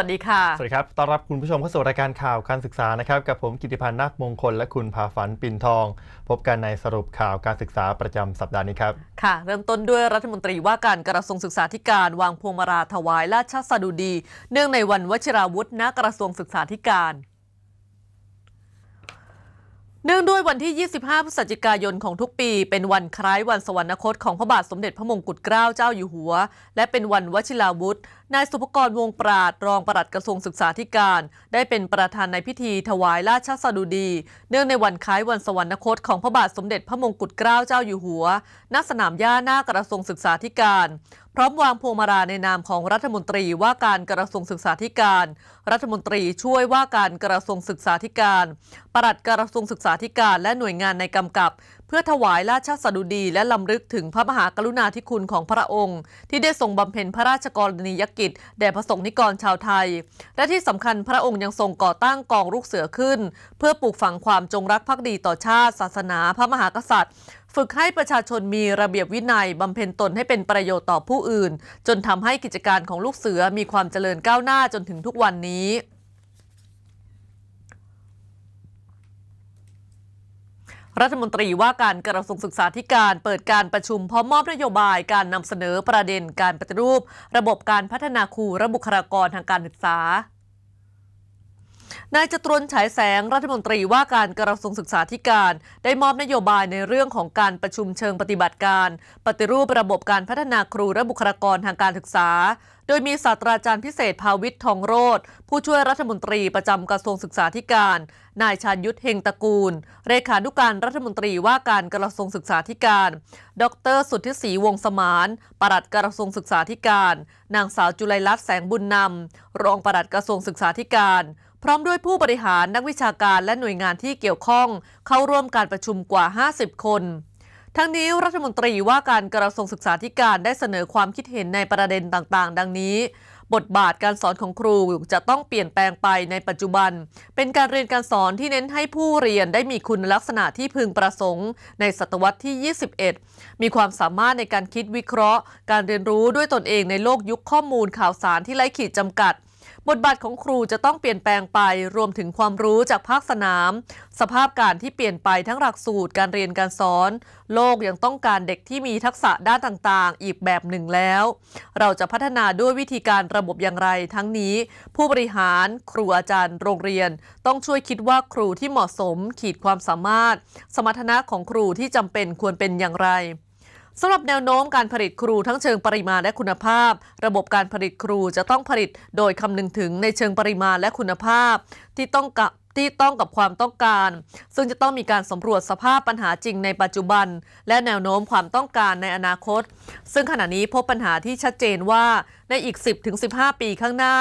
วัสดีค่ะ สวัสดีครับ ต้อนรับคุณผู้ชมเข้าสู่รายการข่าวการศึกษานะครับ กับผมกิติพันธ์นักมงคล และคุณภาฝันปินทอง พบกันในสรุปข่าวการศึกษาประจำสัปดาห์นี้ครับ ค่ะ เริ่มต้นด้วยรัฐมนตรีว่าการกระทรวงศึกษาธิการ วาง พวงมาลาถวายราชสดุดี เนื่องในวันวชิราวุฒิณกระทรวงศึกษาธิการเนื่องด้วยวันที่ 25 พฤศจิกายนของทุกปี เป็นวันคล้ายวันสวรรคตของพระบาทสมเด็จพระมงกุฎเกล้าเจ้าอยู่หัว และเป็นวันวชิราวุธ นายสุภกรวงปราด รองปลัดกระทรวงศึกษาธิการ ได้เป็นประธานในพิธีถวายราชสดุดี เนื่องในวันคล้ายวันสวรรคตของพระบาทสมเด็จพระมงกุฎเกล้าเจ้าอยู่หัวณสนามหญ้าหน้ากระทรวงศึกษาธิการพร้อมวางพวงมาลาในนามของรัฐมนตรีว่าการกระทรวงศึกษาธิการ รัฐมนตรีช่วยว่าการกระทรวงศึกษาธิการปลัดกระทรวงศึกษาธิการ และหน่วยงานในกำกับเพื่อถวายราชสดุดีและลำลึกถึงพระมหากรุณาธิคุณของพระองค์ ที่ได้ทรงบำเพ็ญพระราชกรณียกิจแด่พระสงฆ์นิกรชาวไทย และที่สำคัญพระองค์ยังทรงก่อตั้งกองลูกเสือขึ้น เพื่อปลูกฝังความจงรักภักดีต่อชาติ ศาสนาพระมหากษัตริย์ ฝึกให้ประชาชนมีระเบียบวินัยบำเพ็ญตนให้เป็นประโยชน์ต่อผู้อื่น จนทำให้กิจการของลูกเสือมีความเจริญก้าวหน้าจนถึงทุกวันนี้รัฐมนตรีว่าการกระทรวงศึกษาธิการเปิดการประชุมพร้อมมอบนโยบายการนำเสนอประเด็นการปฏิรูประบบการพัฒนาครูระบุคลากรทางการศึกษานายจตุรนฉายแสงรัฐมนตรีว่าการกระทรวงศึกษาธิการ ได้มอบนโยบายในเรื่องของการประชุมเชิงปฏิบัติการ ปฏิรูประบบการพัฒนาครูและบุคลากรทางการศึกษา โดยมีศาสตราจารย์พิเศษภาวิททองโรธผู้ช่วยรัฐมนตรีประจำกระทรวงศึกษาธิการ นายชานยุทธเฮงตระกูลเลขานุการรัฐมนตรีว่าการกระทรวงศึกษาธิการ ดรสุทธิศรีวงสมานปลัดกระทรวงศึกษาธิการ นางสาวจุลัยลัษณ์แสงบุญนำรองปลัดกระทรวงศึกษาธิการพร้อมด้วยผู้บริหารนักวิชาการและหน่วยงานที่เกี่ยวข้องเข้าร่วมการประชุมกว่า 50 คน ทั้งนี้รัฐมนตรีว่าการกระทรวงศึกษาธิการได้เสนอความคิดเห็นในประเด็นต่าง ๆ ดังนี้ บทบาทการสอนของครูจะต้องเปลี่ยนแปลงไปในปัจจุบัน เป็นการเรียนการสอนที่เน้นให้ผู้เรียนได้มีคุณลักษณะที่พึงประสงค์ ในศตวรรษที่ 21 มีความสามารถในการคิดวิเคราะห์ การเรียนรู้ด้วยตนเองในโลกยุคข้อมูลข่าวสารที่ไร้ขีดจำกัดบทบาทของครูจะต้องเปลี่ยนแปลงไปรวมถึงความรู้จากภาคสนาม สภาพการที่เปลี่ยนไปทั้งหลักสูตรการเรียนการสอน โลกยังต้องการเด็กที่มีทักษะด้านต่างๆ อีกแบบหนึ่งแล้ว เราจะพัฒนาด้วยวิธีการระบบอย่างไร ทั้งนี้ ผู้บริหาร ครูอาจารย์โรงเรียน ต้องช่วยคิดว่าครูที่เหมาะสม ขีดความสามารถ สมรรถนะของครูที่จำเป็นควรเป็นอย่างไรสำหรับแนวโน้มการผลิตครูทั้งเชิงปริมาณและคุณภาพ ระบบการผลิตครูจะต้องผลิตโดยคำนึงถึงในเชิงปริมาณและคุณภาพ ที่ต้องกะที่ต้องกับความต้องการ ซึ่งจะต้องมีการสำรวจสภาพปัญหาจริงในปัจจุบัน และแนวโน้มความต้องการในอนาคต ซึ่งขณะนี้พบปัญหาที่ชัดเจนว่าในอีก 10-15 ปีข้างหน้า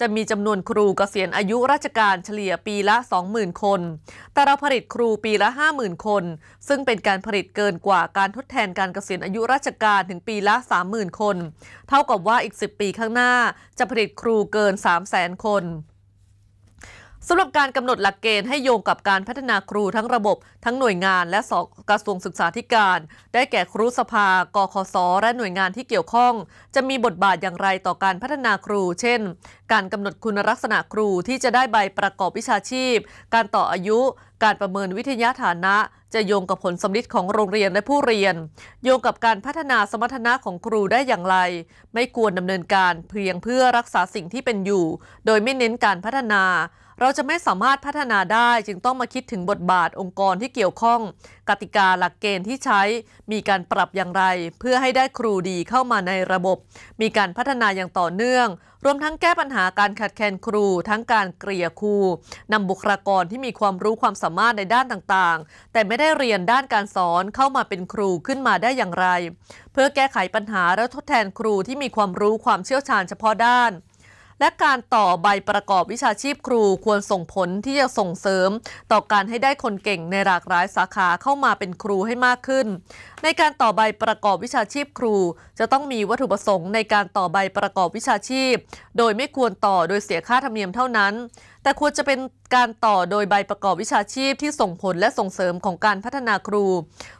จะมีจำนวนครูกเกษียณอายุราชการเฉลี่ยปีละ 20,000 คน แต่เราผลิตครูปีละ 50,000 คน ซึ่งเป็นการผลิตเกินกว่าการทดแทนการเกษียณอายุราชการถึงปีละ30,000 คน เท่ากับว่าอีก 10 ปีข้างหน้าจะผลิตครูเกิน 300,000คนสำหรับการกำหนดหลักเกณฑ์ให้โยงกับการพัฒนาครูทั้งระบบทั้งหน่วยงานและกระทรวงศึกษาธิการ ได้แก่ครูสภา กคส และหน่วยงานที่เกี่ยวข้อง จะมีบทบาทอย่างไรต่อการพัฒนาครู เช่น การกำหนดคุณลักษณะครูที่จะได้ใบประกอบวิชาชีพ การต่ออายุ การประเมินวิทยาฐานะ จะโยงกับผลสำดิดของโรงเรียนและผู้เรียน โยงกับการพัฒนาสมรรถนะของครูได้อย่างไร ไม่ควรดำเนินการเพียงเพื่อรักษาสิ่งที่เป็นอยู่ โดยไม่เน้นการพัฒนาเราจะไม่สามารถพัฒนาได้จึงต้องมาคิดถึงบทบาทองค์กรที่เกี่ยวข้อง กติกาหลักเกณฑ์ที่ใช้มีการปรับอย่างไร เพื่อให้ได้ครูดีเข้ามาในระบบ มีการพัฒนาอย่างต่อเนื่อง รวมทั้งแก้ปัญหาการขาดแคลนครูทั้งการเกลี่ยครูนำบุคลากรที่มีความรู้ความสามารถในด้านต่างๆ แต่ไม่ได้เรียนด้านการสอนเข้ามาเป็นครูขึ้นมาได้อย่างไรเพื่อแก้ไขปัญหาและทดแทนครูที่มีความรู้ความเชี่ยวชาญ เฉพาะด้านและการต่อใบประกอบวิชาชีพครูควรส่งผลที่จะส่งเสริม ต่อการให้ได้คนเก่งในหลากหลายสาขาเข้ามาเป็นครูให้มากขึ้น ในการต่อใบประกอบวิชาชีพครูจะต้องมีวัตถุประสงค์ ในการต่อใบประกอบวิชาชีพ โดยไม่ควรต่อโดยเสียค่าธรรมเนียมเท่านั้นแต่ควรจะเป็นการต่อโดยใบประกอบวิชาชีพที่ส่งผลและส่งเสริมของการพัฒนาครู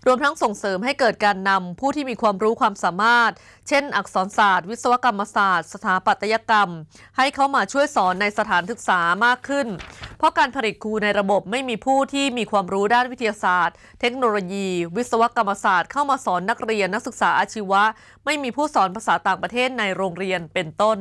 รวมทั้งส่งเสริมให้เกิดการนำผู้ที่มีความรู้ความสามารถ เช่นอักษรศาสตร์ วิศวกรรมศาสตร์ สถาปัตยกรรม ให้เข้ามาช่วยสอนในสถานศึกษามากขึ้น เพราะการผลิตครูในระบบไม่มีผู้ที่มีความรู้ด้านวิทยาศาสตร์ เทคโนโลยี วิศวกรรมศาสตร์ เข้ามาสอนนักเรียนนักศึกษาอาชีวะ ไม่มีผู้สอนภาษาต่างประเทศในโรงเรียนเป็นต้น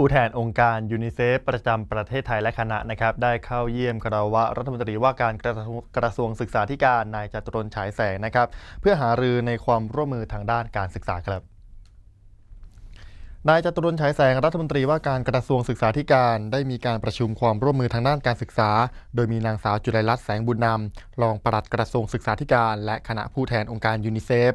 ผู้แทนองค์การยูนิเซฟประจำประเทศไทยและคณะนะครับได้เข้าเยี่ยมคารวะรัฐมนตรีว่าการกระทรวงศึกษาธิการ นายจตุรนฉายแสงนะครับเพื่อหารือในความร่วมมือทางด้านการศึกษาครับ นายจตุรนฉายแสงรัฐมนตรีว่าการกระทรวงศึกษาธิการ ได้มีการประชุมความร่วมมือทางด้านการศึกษา โดยมีนางสาวจุลัยรัตน์แสงบุญนำรองปลัดกระทรวงศึกษาธิการ และคณะผู้แทนองค์การยูนิเซฟ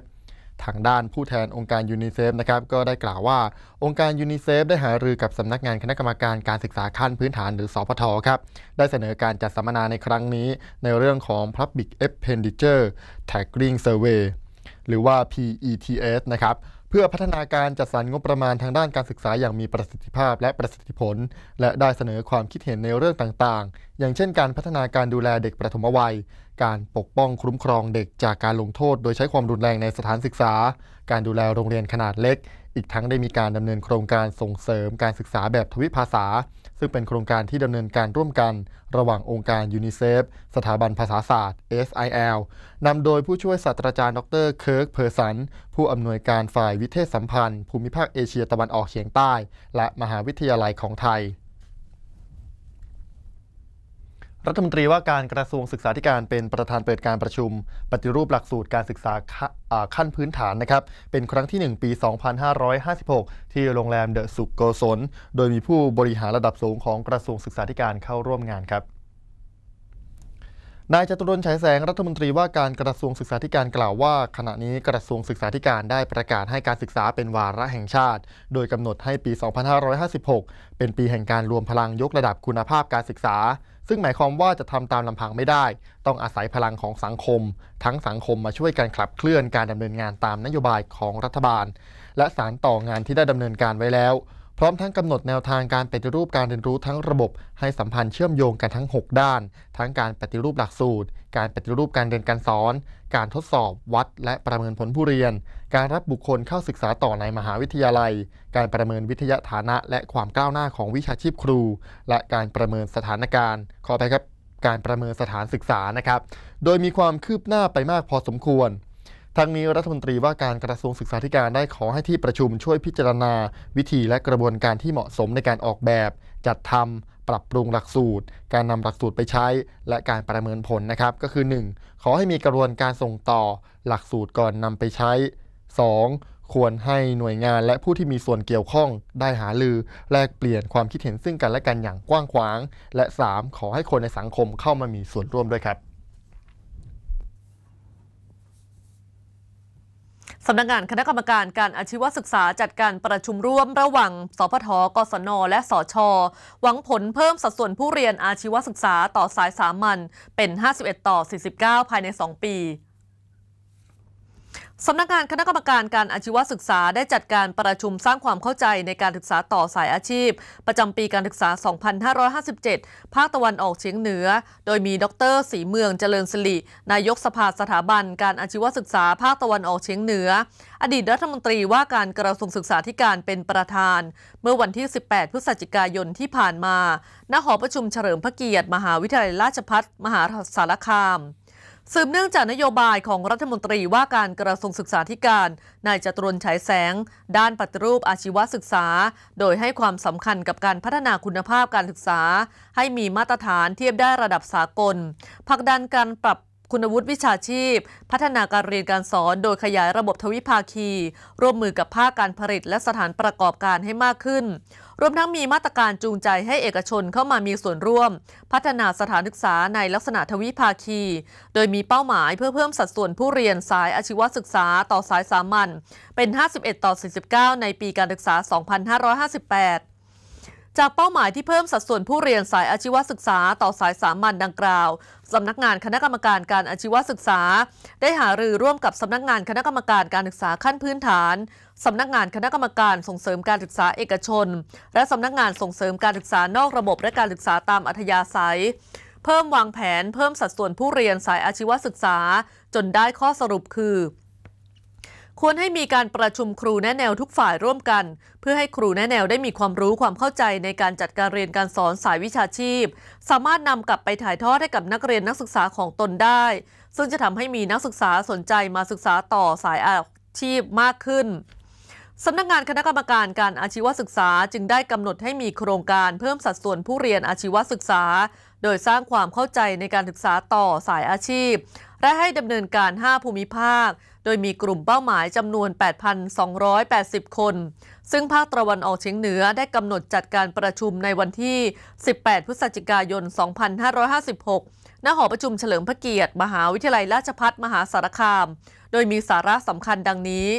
ทางด้านผู้แทนองค์การยูนิเซฟนะครับก็ได้กล่าวว่าองค์การยูนิเซฟได้หารือกับสำนักงานคณะกรรมการการศึกษาขั้นพื้นฐานหรือสพทครับได้เสนอการจัดสัมมนาในครั้งนี้ในเรื่องของ Public Expenditure Tagging Survey หรือว่า PETS นะครับเพื่อพัฒนาการจัดสรรงบประมาณทางด้านการศึกษาอย่างมีประสิทธิภาพและประสิทธิผล และได้เสนอความคิดเห็นในเรื่องต่างๆ อย่างเช่น การพัฒนาการดูแลเด็กประถมวัยการปกป้องคุ้มครองเด็กจากการลงโทษโดยใช้ความรุนแรงในสถานศึกษา การดูแลโรงเรียนขนาดเล็ก อีกทั้งได้มีการดำเนินโครงการส่งเสริมการศึกษาแบบทวิภาษา ซึ่งเป็นโครงการที่ดำเนินการร่วมกันระหว่างองค์การยูนิเซฟสถาบันภาษาศาสตร์ SIL นำโดยผู้ช่วยศาสตราจารย์ ดรเคิร์กเพอร์สันผู้อำนวยการฝ่ายวิเทศสัมพันธ์ภูมิภาคเอเชียตะวันออกเฉียงใต้ และมหาวิทยาลัยของไทยรัฐมนตรีว่าการกระทรวงศึกษาธิการเป็นประธานเปิดการประชุมปฏิรูปหลักสูตรการศึกษาขั้นพื้นฐานนะครับเป็นครั้งที่ 1 ปี 2556 ที่โรงแรมเดอะสุกโกศลโดยมีผู้บริหารระดับสูงของกระทรวงศึกษาธิการเข้าร่วมงานครับนายจตุรนฉายแสงรัฐมนตรีว่าการกระทรวงศึกษาธิการกล่าวว่า ขณะนี้กระทรวงศึกษาธิการได้ประกาศให้การศึกษาเป็นวาระแห่งชาติ โดยกำหนดให้ปี 2556 เป็นปีแห่งการรวมพลังยกระดับคุณภาพการศึกษาซึ่งหมายความว่าจะทำตามลำพังไม่ได้ ต้องอาศัยพลังของสังคม ทั้งสังคมมาช่วยกันขับเคลื่อนการดำเนินงานตามนโยบายของรัฐบาล และสารต่องานที่ได้ดำเนินการไว้แล้วพร้อมทั้งกำหนดแนวทางการปฏิรูปการเรียนรู้ทั้งระบบ ให้สัมพันธ์เชื่อมโยงกันทั้ง 6 ด้าน ทั้งการปฏิรูปหลักสูตร การปฏิรูปการเรียนการสอน การทดสอบวัดและประเมินผลผู้เรียน การรับบุคคลเข้าศึกษาต่อในมหาวิทยาลัย การประเมินวิทยาฐานะและความก้าวหน้าของวิชาชีพครู และการประเมินสถานการณ์ ขอไปครับ การประเมินสถานศึกษานะครับ โดยมีความคืบหน้าไปมากพอสมควรทางนี้รัฐมนตรีว่าการกระทรวงศึกษาธิการได้ขอให้ที่ประชุมช่วยพิจารณา วิธี และกระบวนการที่เหมาะสมในการออกแบบ จัดทำ ปรับปรุงหลักสูตร การนำหลักสูตรไปใช้ และการประเมินผลนะครับก็คือ 1. ขอให้มีกระบวนการส่งต่อหลักสูตรก่อนนำไปใช้ 2. ควรให้หน่วยงานและผู้ที่มีส่วนเกี่ยวข้องได้หาลือ แลกเปลี่ยนความคิดเห็นซึ่งกันและกันอย่างกว้างขวาง และ 3. ขอให้คนในสังคมเข้ามามีส่วนร่วมด้วยครับสำนักงงานคณะกรรมการการอาชีวศึกษาจัดการประชุมร่วมระหว่างสพทกศนและสช หวังผลเพิ่มสัดส่วนผู้เรียนอาชีวศึกษาต่อสายสามัญเป็น 51 ต่อ 49 ภายใน 2 ปีสำนักงานคณะกรรมการการอาชีวศึกษาได้จัดการประชุมสร้างความเข้าใจในการศึกษาต่อสายอาชีพ ประจำปีการศึกษา 2557 ภาคตะวันออกเฉียงเหนือ โดยมีดรศรีเมืองเจริญสิรินายกสภาสถาบันการอาชีวศึกษาภาคตะวันออกเฉียงเหนือ อดีตรัฐมนตรีว่าการกระทรวงศึกษาธิการเป็นประธาน เมื่อวันที่ 18 พฤศจิกายนที่ผ่านมาณหอประชุมเฉลิมพระเกียรติ มหาวิทยาลัยราชภัฏมหาสารคามสืบเนื่องจากนโยบายของรัฐมนตรีว่าการกระทรวงศึกษาธิการ นายจตุรนฉายแสงด้านปฏิรูปอาชีวศึกษา โดยให้ความสำคัญกับการพัฒนาคุณภาพการศึกษา ให้มีมาตรฐานเทียบได้ระดับสากลผลักดันการปรับคุณวุฒิวิชาชีพ พัฒนาการเรียนการสอนโดยขยายระบบทวิภาคี ร่วมมือกับภาคการผลิตและสถานประกอบการให้มากขึ้นรวมทั้งมีมาตรการจูงใจให้เอกชนเข้ามามีส่วนร่วม พัฒนาสถานศึกษาในลักษณะทวิภาคี โดยมีเป้าหมายเพื่อเพิ่มสัดส่วนผู้เรียนสายอาชีวศึกษาต่อสายสามัญเป็น 51 ต่อ 49 ในปีการศึกษา 2558จากเป้าหมายที่เพิ่มสัดส่วนผู้เรียนสายอาชีวศึกษาต่อสายสามัญดังกล่าวสำนักงานคณะกรรมการการอาชีวศึกษา ได้หารือร่วมกับสำนักงานคณะกรรมการการศึกษาขั้นพื้นฐานสำนักงานคณะกรรมการส่งเสริมการศึกษาเอกชน และสำนักงานส่งเสริมการศึกษานอกระบบและการศึกษาตามอัธยาศัย เพิ่มวางแผนเพิ่มสัดส่วนผู้เรียนสายอาชีวศึกษา จนได้ข้อสรุปคือควรให้มีการประชุมครูแนะแนวทุกฝ่ายร่วมกัน เพื่อให้ครูแนะแนวได้มีความรู้ความเข้าใจในการจัดการเรียนการสอนสายวิชาชีพ สามารถนำกลับไปถ่ายทอดให้กับนักเรียนนักศึกษาของตนได้ ซึ่งจะทำให้มีนักศึกษาสนใจมาศึกษาต่อสายอาชีพมากขึ้นสำนักงงานคณะกรรมการการอาชีวศึกษา จึงได้กำหนดให้มีโครงการเพิ่มสัดส่วนผู้เรียนอาชีวศึกษา โดยสร้างความเข้าใจในการศึกษาต่อสายอาชีพ และให้ดำเนินการ 5 ภูมิภาคโดยมีกลุ่มเป้าหมายจำนวน 8,280 คน ซึ่งภาคตะวันออกเฉียงเหนือได้กำหนดจัดการประชุมในวันที่ 18 พฤศจิกายน 2556 ณ หอประชุมเฉลิมพระเกียรติ มหาวิทยาลัยราชภัฏมหาสารคาม โดยมีสาระสำคัญดังนี้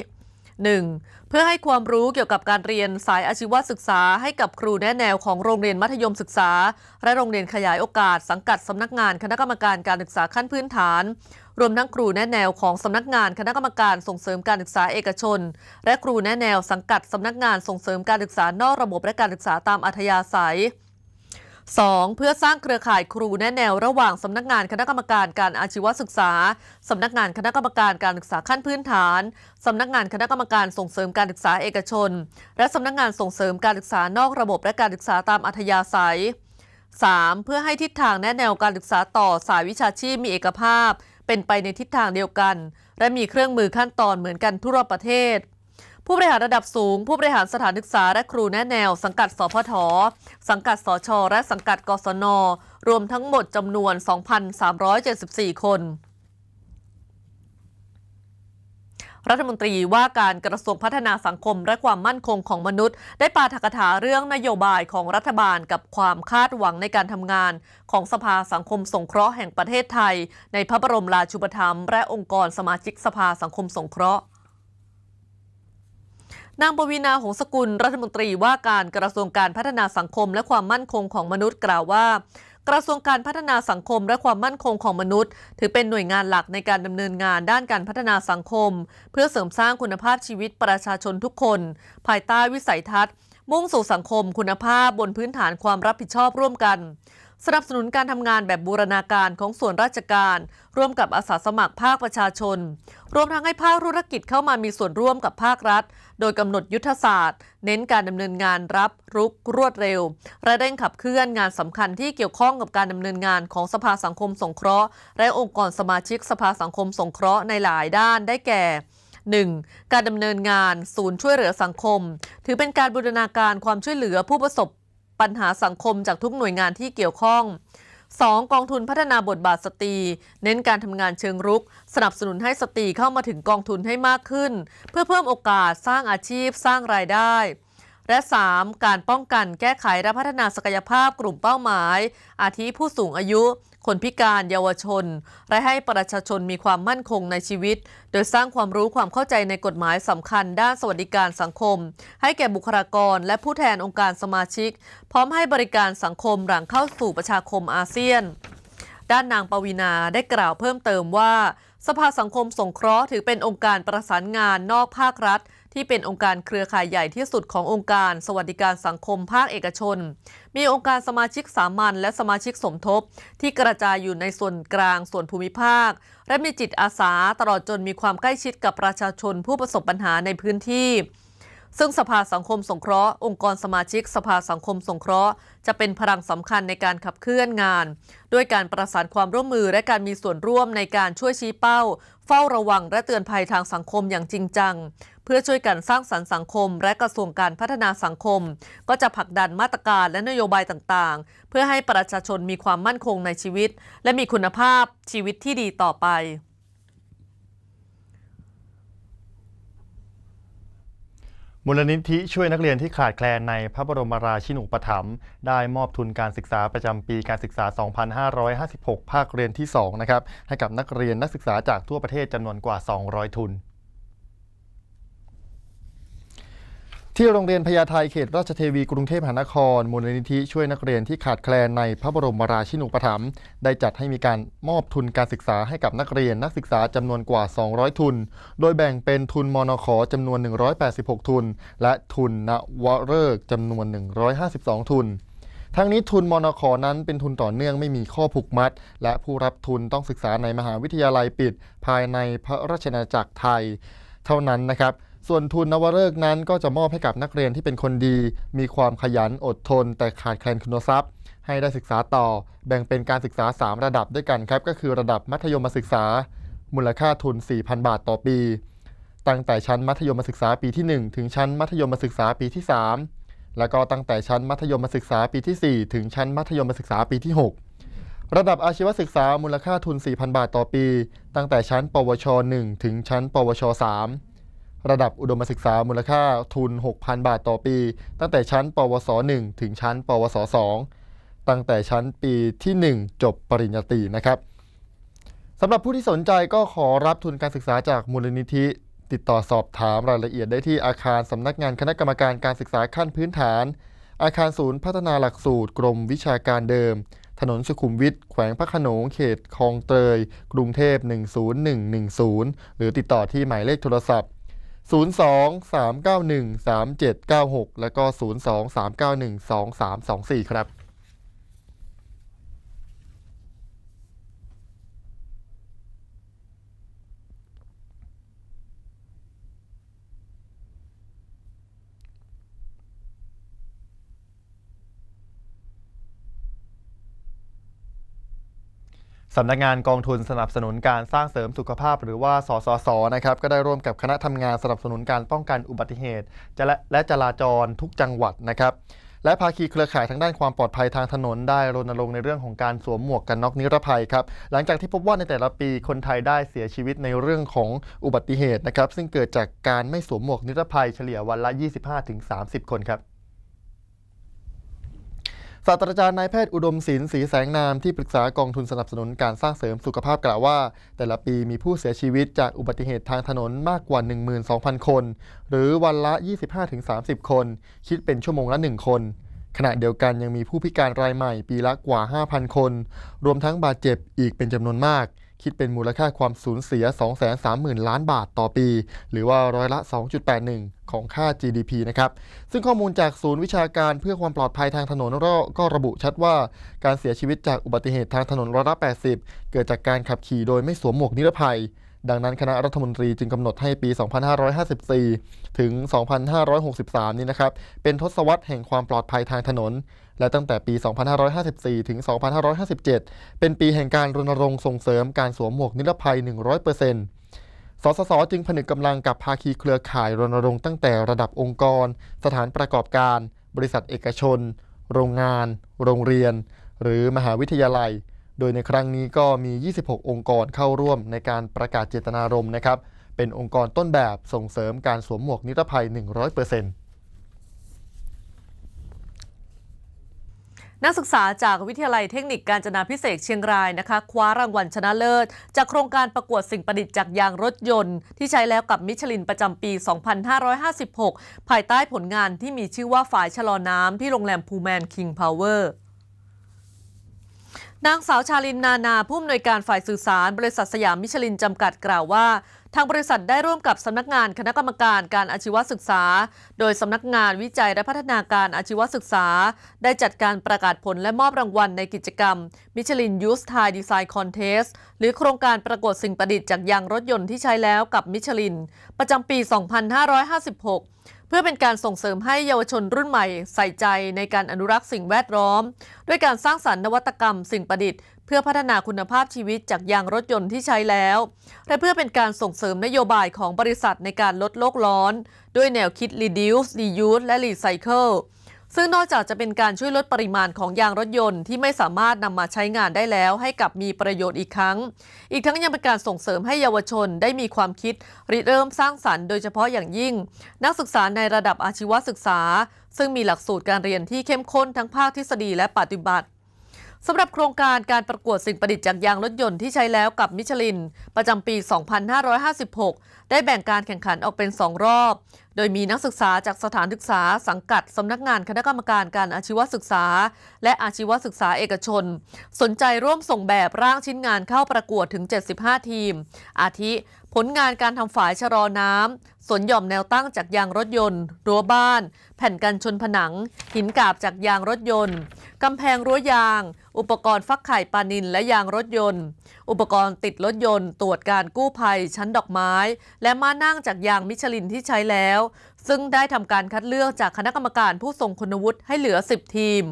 1. เพื่อให้ความรู้เกี่ยวกับการเรียนสายอาชีวศึกษาให้กับครูแนแนวของโรงเรียนมัธยมศึกษา และโรงเรียนขยายโอกาส สังกัดสำนักงานคณะกรรมการการศึกษาขั้นพื้นฐานรวมทั้งครูแนะแนวของสำนักงานคณะกรรมการส่งเสริมการศึกษาเอกชน และครูแนะแนวสังกัดสำนักงานส่งเสริมการศึกษานอกระบบ และการศึกษาตามอัธยาศัย 2. เพื่อสร้างเครือข่ายครูแนะแนว ระหว่างสำนักงานคณะกรรมการการอาชีวศึกษาสำนักงานคณะกรรมการการศึกษาขั้นพื้นฐานสำนักงานคณะกรรมการส่งเสริมการศึกษาเอกชน และสำนักงานส่งเสริมการศึกษานอกระบบ และการศึกษาตามอัธยาศัย 3. เพื่อให้ทิศทางแนะแนวการศึกษาต่อสายวิชาชีพมีเอกภาพเป็นไปในทิศทางเดียวกัน และมีเครื่องมือขั้นตอนเหมือนกันทั่วประเทศ ผู้บริหารระดับสูง ผู้บริหารสถานศึกษาและครูแนแนว สังกัดสพทสังกัดสช และสังกัดกศนรวมทั้งหมดจำนวน 2,374 คนรัฐมนตรีว่าการกระทรวงพัฒนาสังคมและความมั่นคงของมนุษย์ ได้ปาฐกถาเรื่องนโยบายของรัฐบาลกับความคาดหวังในการทำงาน ของสภาสังคมสงเคราะห์แห่งประเทศไทย ในพระบรมราชูปถัมภ์และองค์กรสมาชิกสภาสังคมสงเคราะห์ นางปวีณาหงสกุล รัฐมนตรีว่าการกระทรวงการพัฒนาสังคมและความมั่นคงของมนุษย์ กล่าวว่ากระทรวงการพัฒนาสังคมและความมั่นคงของมนุษย์ ถือเป็นหน่วยงานหลักในการดำเนินงานด้านการพัฒนาสังคม เพื่อเสริมสร้างคุณภาพชีวิตประชาชนทุกคน ภายใต้วิสัยทัศน์ มุ่งสู่สังคม คุณภาพบนพื้นฐานความรับผิดชอบร่วมกันสนับสนุนการทำงานแบบบูรณาการของส่วนราชการ ร่วมกับอาสาสมัครภาคประชาชน รวมทั้งให้ภาคธุรกิจเข้ามามีส่วนร่วมกับภาครัฐ โดยกำหนดยุทธศาสตร์เน้นการดำเนินงานรับรุกรวดเร็วและเร่งขับเคลื่อนงานสำคัญที่เกี่ยวข้องกับการดำเนินงานของสภาสังคมสงเคราะห์และองค์กรสมาชิกสภาสังคมสงเคราะห์ในหลายด้านได้แก่ 1. การดำเนินงานศูนย์ช่วยเหลือสังคม ถือเป็นการบูรณาการความช่วยเหลือผู้ประสบปัญหาสังคมจากทุกหน่วยงานที่เกี่ยวข้อง 2. กองทุนพัฒนาบทบาทสตรี เน้นการทำงานเชิงรุก สนับสนุนให้สตรีเข้ามาถึงกองทุนให้มากขึ้น เพื่อเพิ่มโอกาสสร้างอาชีพสร้างรายได้ และ 3. การป้องกันแก้ไขและพัฒนาศักยภาพกลุ่มเป้าหมาย อาทิผู้สูงอายุคนพิการเยาวชน และให้ประชาชนมีความมั่นคงในชีวิต โดยสร้างความรู้ความเข้าใจในกฎหมายสำคัญด้านสวัสดิการสังคม ให้แก่บุคลากร และผู้แทนองค์การสมาชิก พร้อมให้บริการสังคมหลังเข้าสู่ประชาคมอาเซียน ด้านนางปวีนาได้กล่าวเพิ่มเติมว่า สภาสังคมสงเคราะห์ถือเป็นองค์การประสานงานนอกภาครัฐที่เป็นองค์การเครือข่ายใหญ่ที่สุดขององค์การสวัสดิการสังคมภาคเอกชน มีองค์การสมาชิกสามัญและสมาชิกสมทบ ที่กระจายอยู่ในส่วนกลางส่วนภูมิภาค และมีจิตอาสาตลอดจนมีความใกล้ชิดกับประชาชนผู้ประสบปัญหาในพื้นที่ซึ่งสภาสังคมสงเคราะห์องค์กรสมาชิก สภาสังคมสงเคราะห์ จะเป็นพลังสำคัญในการขับเคลื่อนงาน ด้วยการประสานความร่วมมือและการมีส่วนร่วมในการช่วยชี้เป้า เฝ้าระวังและเตือนภัยทางสังคมอย่างจริงจังเพื่อช่วยกันสร้างสรรค์สังคมและกระทรวงการพัฒนาสังคม ก็จะผลักดันมาตรการและนโยบายต่างๆ เพื่อให้ประชาชนมีความมั่นคงในชีวิต และมีคุณภาพชีวิตที่ดีต่อไปมูลนิธิช่วยนักเรียนที่ขาดแคลนในพระบรมราชินูปถัมภ์ได้มอบทุนการศึกษาประจำปีการศึกษา 2556 ภาคเรียนที่ 2 นะครับให้กับนักเรียนนักศึกษาจากทั่วประเทศจำนวนกว่า 200 ทุนที่โรงเรียนพญาไทเขตราชเทวีกรุงเทพมหานคร มูลนิธิช่วยนักเรียนที่ขาดแคลนในพระบรมราชินูปถัมภ์ได้จัดให้มีการมอบทุนการศึกษาให้กับนักเรียนนักศึกษาจำนวนกว่า 200 ทุน โดยแบ่งเป็นทุนมนขจำนวน 186 ทุนและทุน นวเริกจำนวน 152 ทุน ทั้งนี้ทุนมนคนั้นเป็นทุนต่อเนื่องไม่มีข้อผูกมัด และผู้รับทุนต้องศึกษาในมหาวิทยาลัยปิดภายในพระราชนาจักรไทย เท่านั้นนะครับส่วนทุนนวเริกนั้นก็จะมอบให้กับนักเรียนที่เป็นคนดี มีความขยันอดทน แต่ขาดแคลนคุณทรัพย์ให้ได้ศึกษาต่อ แบ่งเป็นการศึกษา 3 ระดับด้วยกันครับก็คือระดับมัธยมศึกษา มูลค่าทุน4,000บาทต่อปี ตั้งแต่ชั้นมัธยมศึกษาปีที่1ถึงชั้นมัธยมศึกษาปีที่ 3 แล้วก็ตั้งแต่ชั้นมัธยมศึกษาปีที่ 4 ถึงชั้นมัธยมศึกษาปีที่ 6 ระดับอาชีวศึกษา มูลค่าทุน4,000 บาทต่อปี ตั้งแต่ชั้น ปวช1 ถึงชั้น ปวช 3ระดับอุดมศึกษามูลค่าทุน 6,000 บาทต่อปี ตั้งแต่ชั้นปวส 1 ถึงชั้นปวส 2 ตั้งแต่ชั้นปีที่ 1 จบปริญญาตรีนะครับสำหรับผู้ที่สนใจก็ขอรับทุนการศึกษาจากมูลนิธิ ติดต่อสอบถามรายละเอียดได้ที่อาคารสำนักงานคณะกรรมการการศึกษาขั้นพื้นฐาน อาคารศูนย์พัฒนาหลักสูตร กรมวิชาการเดิม ถนนสุขุมวิทแขวงพระขนงเขตคลองเตย กรุงเทพ10110 หรือติดต่อที่หมายเลขโทรศัพท์023913796 แล้วก็ 023912324 ครับสำนักงานกองทุนสนับสนุนการสร้างเสริมสุขภาพหรือว่าสสส นะครับก็ได้ร่วมกับคณะทำงานสนับสนุนการป้องกันอุบัติเหตุและและจราจรทุกจังหวัดนะครับและภาคีเครือข่ายทางด้านความปลอดภัยทางถนนได้รณรงค์ในเรื่องของการสวมหมวกกันน็อกนิรภัยครับหลังจากที่พบว่าในแต่ละปีคนไทยได้เสียชีวิตในเรื่องของอุบัติเหตุนะครับซึ่งเกิดจากการไม่สวมหมวกนิรภัยเฉลี่ยวันละ 25-30 คนครับศาสตราจารย์นายแพทย์อุดมศิลป์ศรีแสงนามที่ปรึกษากองทุนสนับสนุนการสร้างเสริมสุขภาพกล่าวว่า แต่ละปีมีผู้เสียชีวิตจากอุบัติเหตุทางถนนมากกว่า 12,000 คน หรือวันละ 25-30 คน คิดเป็นชั่วโมงละ 1 คน ขณะเดียวกันยังมีผู้พิการรายใหม่ปีละกว่า 5,000 คน รวมทั้งบาดเจ็บอีกเป็นจำนวนมากคิดเป็นมูลค่าความสูญเสีย 230,000 ล้านบาทต่อปี หรือว่าร้อยละ 2.81 ของค่า GDP นะครับ ซึ่งข้อมูลจากศูนย์วิชาการเพื่อความปลอดภัยทางถนนรก็ระบุชัดว่า การเสียชีวิตจากอุบัติเหตุทางถนนร้อยละ 80 เกิดจากการขับขี่โดยไม่สวมหมวกนิรภัย ดังนั้นคณะรัฐมนตรีจึงกำหนดให้ปี 2554 ถึง 2563 นี้นะครับ เป็นทศวรรษแห่งความปลอดภัยทางถนนและตั้งแต่ปี 2554 ถึง 2557 เป็นปีแห่งการรณรงค์ส่งเสริมการสวมหมวกนิรภัย 100%สสส จึงผนึกกำลังกับภาคีเครือข่ายรณรงค์ตั้งแต่ระดับองค์กร สถานประกอบการ บริษัทเอกชน โรงงาน โรงเรียน หรือมหาวิทยาลัย โดยในครั้งนี้ก็มี 26 องค์กรเข้าร่วมในการประกาศเจตนารมณ์นะครับ เป็นองค์กรต้นแบบส่งเสริมการสวมหมวกนิรภัย 100%นักศึกษาจากวิทยาลัยเทคนิคการจนาพิเศษเชียงรายนะคะ คว้ารางวัลชนะเลิศ จากโครงการประกวดสิ่งประดิษฐ์จากยางรถยนต์ ที่ใช้แล้วกับมิชลินประจำปี 2556 ภายใต้ผลงานที่มีชื่อว่าฝายชะลอน้ำที่โรงแรมพูแมน คิงพาวเวอร์นางสาวชาลินนานาผู้อำนวยการฝ่ายสื่อสารบริษัทสยามมิชลิน จำกัดกล่าวว่า ทางบริษัทได้ร่วมกับสำนักงานคณะกรรมการการอาชีวศึกษา โดยสำนักงานวิจัยและพัฒนาการอาชีวศึกษา ได้จัดการประกาศผลและมอบรางวัลในกิจกรรม มิชลินยูสไทยดีไซน์คอนเทสหรือโครงการประกวดสิ่งประดิษฐ์จากยางรถยนต์ที่ใช้แล้วกับมิชลิน ประจำปี 2556เพื่อเป็นการส่งเสริมให้เยาวชนรุ่นใหม่ใส่ใจในการอนุรักษ์สิ่งแวดล้อม ด้วยการสร้างสารรค์นวัตกรรมสิ่งประดิษฐ์เพื่อพัฒนาคุณภาพชีวิตจากยางรถยนต์ที่ใช้แล้ว และเพื่อเป็นการส่งเสริมนโยบายของบริษัทในการลดโลกร้อน ด้วยแนวคิด reduce reuse และ recycle ซึ่งนอกจากจะเป็นการช่วยลดปริมาณของยางรถยนต์ที่ไม่สามารถนำมาใช้งานได้แล้วให้กับมีประโยชน์อีกครั้ง อีกทั้งยังเป็นการส่งเสริมให้เยาวชนได้มีความคิดริเริ่มสร้างสรรค์โดยเฉพาะอย่างยิ่ง นักศึกษาในระดับอาชีวศึกษา ซึ่งมีหลักสูตรการเรียนที่เข้มข้นทั้งภาคทฤษฎีและปฏิบัติสำหรับโครงการการประกวดสิ่งประดิษฐ์จากยางรถยนต์ที่ใช้แล้วกับมิชลิน ประจำปี 2556 ได้แบ่งการแข่งขันออกเป็น 2 รอบ โดยมีนักศึกษาจากสถานศึกษา สังกัด สำนักงานคณะกรรมการการอาชีวศึกษา และอาชีวศึกษาเอกชน สนใจร่วมส่งแบบร่างชิ้นงานเข้าประกวดถึง 75 ทีม อาทิ ผลงานการทำฝายชะลอน้ำสนหย่อมแนวตั้งจากยางรถยนต์ รั้วบ้าน แผ่นกันชนผนัง หินกาบจากยางรถยนต์กำแพงรั้วยางอุปกรณ์ฟักไข่ปลานินและยางรถยนต์ อุปกรณ์ติดรถยนต์ตรวจการกู้ภัยชั้นดอกไม้ และม้านั่งจากยางมิชลินที่ใช้แล้ว ซึ่งได้ทำการคัดเลือกจากคณะกรรมการผู้ทรงคุณวุฒิให้เหลือ 10 ทีม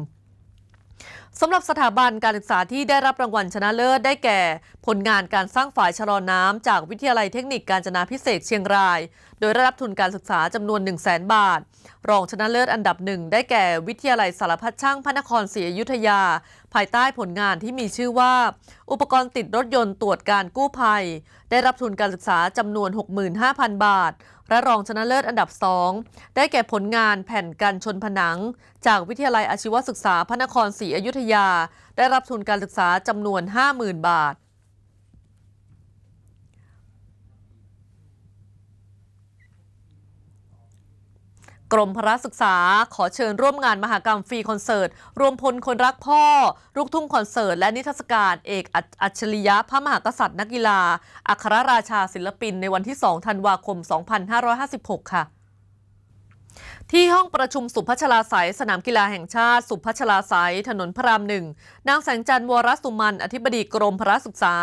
สำหรับสถาบันการศึกษาที่ได้รับรางวัลชนะเลิศได้แก่ผลงานการสร้างฝายชะลอน้ำจากวิทยาลัยเทคนิคการจนาพิเศษเชียงราย โดยได้รับทุนการศึกษาจำนวน1 0 0 0 0แบาท รองชนะเลิศอันดับหนึ่งได้แก่วิทยาลัยสารพัดช่างพระนครศรีอยุธยา ภายใต้ผลงานที่มีชื่อว่า อุปกรณ์ติดรถยนต์ตรวจการกู้ภัย ได้รับทุนการศึกษาจำนวน65,000 บาทและรองชนะเลิศอันดับ 2 ได้แก่ผลงานแผ่นกันชนผนัง จากวิทยาลัยอาชีวศึกษาพระนครศรีอยุธยา ได้รับทุนการศึกษาจำนวน 50,000 บาทกรมพระศึกษาขอเชิญร่วมงานมหกรรมฟรีคอนเสิร์ตรวมพลคนรักพ่อลูกทุ่งคอนเสิร์ตและนิทรรศการเอกอัจฉริยะพระมหากษัตริย์นักกีฬาอัครราชาศิลปินในวันที่2ธันวาคม 2556 ค่ะที่ห้องประชุมสุพัชลาสายสนามกีฬาแห่งชาติ สุพัชลาสายถนนพระรามหนึ่งนางแสงจันทร์วรสุมันอธิบดีกรมพระศึกษา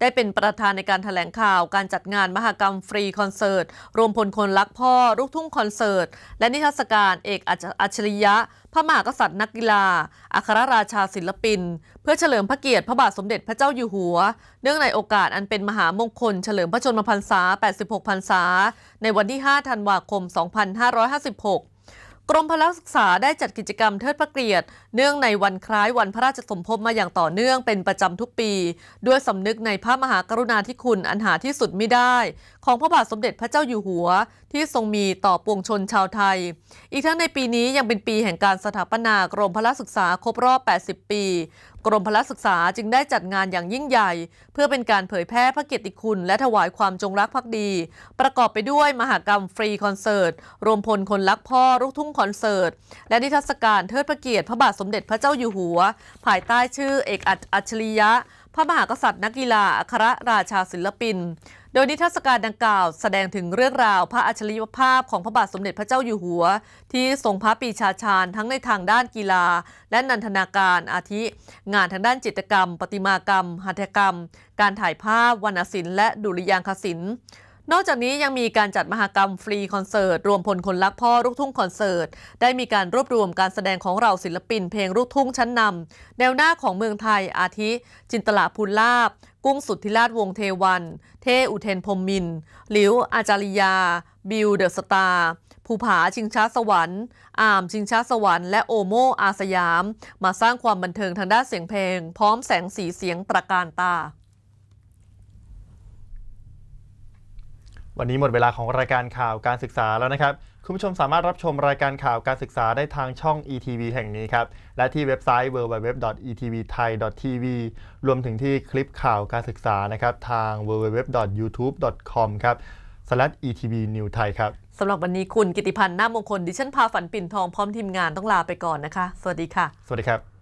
ได้เป็นประธานในการถแถลงข่าวการจัดงานมหกรรมฟรีคอนเสิร์ต รวมพลคนรักพ่อลูกทุ่งคอนเสิร์ต และนิทรรศการเอกอัจฉริยะพระมหากษัตริย์นักกีฬาอัครราชาศิลปิน เพื่อเฉลิมพระเกียรติพระบาทสมเด็จพระเจ้าอยู่หัว เนื่องในโอกาสอันเป็นมหามงคล เฉลิมพระชนมพรรษา 86 พรรษา ในวันที่ 5 ธันวาคม 2556กรมพลักศึกษาได้จัดกิจกรรมเทิดพระเกียรติเนื่องในวันคล้ายวันพระราชสมภพมาอย่างต่อเนื่องเป็นประจำทุกปี ด้วยสำนึกในพระมหากรุณาธิคุณอันหาที่สุดไม่ได้ ของพระบาทสมเด็จพระเจ้าอยู่หัว ที่ทรงมีต่อปวงชนชาวไทย อีกทั้งในปีนี้ยังเป็นปีแห่งการสถาปนากรมพลักศึกษาครบรอบ 80 ปีกรมพละศึกษาจึงได้จัดงานอย่างยิ่งใหญ่ เพื่อเป็นการเผยแพร่พระเกียรติคุณและถวายความจงรักภักดี ประกอบไปด้วยมหากรรมฟรีคอนเสิร์ต รวมพลคนรักพ่อลูกทุ่งคอนเสิร์ต และนิทรรศการเทิดพระเกียรติพระบาทสมเด็จพระเจ้าอยู่หัวภายใต้ชื่อเอกอัจฉริยะพระมหากษัตริย์นักกีฬาอัครราชาศิลปิน โดยนิทรรศการดังกล่าวแสดงถึงเรื่องราวพระอัจฉริยภาพของพระบาทสมเด็จพระเจ้าอยู่หัว ที่ทรงพระปีชาชาญทั้งในทางด้านกีฬา และนันทนาการอาทิงานทางด้านจิตรกรรมประติมากรรม หัตถกรรม การถ่ายภาพวรรณศิลป์และดุริยางคศิลป์นอกจากนี้ยังมีการจัดมหกรรมฟรีคอนเสิร์ต รวมพลคนรักพ่อลูกทุ่งคอนเสิร์ต ได้มีการรวบรวมการแสดงของเราศิลปินเพลงลูกทุ่งชั้นนำแนวหน้าของเมืองไทยอาทิจินตลาภูลาบ กุ้งสุทธิราชวงเทวัน เทอุเทนพรมมิน หลิวอาจาริยา บิวเดอะสตาร์ภูผาชิงช้าสวรรค์อามชิงช้าสวรรค์และโอโมอาสยาม มาสร้างความบันเทิงทางด้านเสียงเพลง พร้อมแสงสีเสียงประการตาวันนี้หมดเวลาของรายการข่าวการศึกษาแล้วนะครับ คุณผู้ชมสามารถรับชมรายการข่าวการศึกษาได้ทางช่อง ETV แห่งนี้ครับ และที่เว็บไซต์ www.etvthai.tv รวมถึงที่คลิปข่าวการศึกษานะครับ ทาง www.youtube.com ครับ /etvnewthai ครับ สำหรับวันนี้คุณกิติพันธ์หน้ามงคล ดิฉันพาฝันปิ่นทองพร้อมทีมงานต้องลาไปก่อนนะคะ สวัสดีค่ะสวัสดีครับ